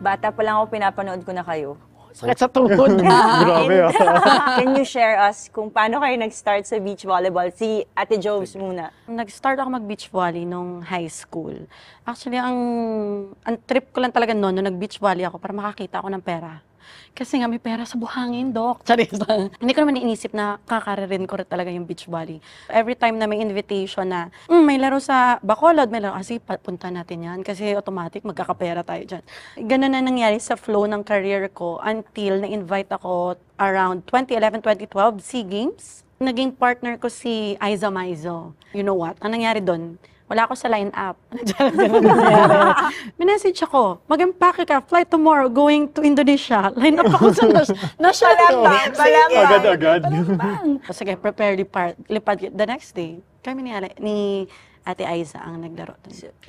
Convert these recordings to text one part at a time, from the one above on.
Bata pa lang ako, pinapanood ko na kayo. Sakit sa tuhod. Grabe ah. Ah. Can you share us kung paano kayo nag-start sa beach volleyball? Si Ate Joves muna. Nag-start ako mag-beach volley nung high school. Actually, ang, ang trip ko lang talaga noon, nung nag-beach volley ako, para makakita ako ng pera. Kasi nga may pera sa buhangin, Dok. Charis lang. Hindi ko naman iniisip na kakaririn ko rin talaga yung beach volley. Every time na may invitation na, mm, may laro sa Bacolod, may laro, kasi punta natin yan. Kasi automatic, magkakapera tayo dyan. Ganun na nangyari sa flow ng career ko until na-invite ako around 2011-2012, SEA Games naging partner ko si Aiza Maizo. You know what? Ang nangyari doon? Wala ako sa line-up. Minessage ako, mag-empake ka, fly tomorrow, going to Indonesia. Line-up ako sa nas national team. Palambang, Agad-agad. Sige, prepare, lipad, lipad. The next day, kami ni, ni Ate Aiza ang naglaro.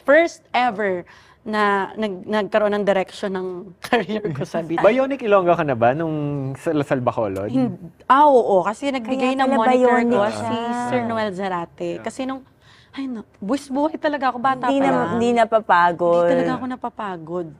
First ever na nag, nagkaroon ng direction ng career ko sa BTS. Bionic Ilongga ka na ba nung sa Lasal Bacolod? ah, oo. Kasi nagbigay Kaya ng pala bionic ko si Sir Noel Zarate. Kasi nung, ay, no, buhay talaga ako. Bata Hindi pa na, lang. hindi papagod. Hindi talaga ako napapagod.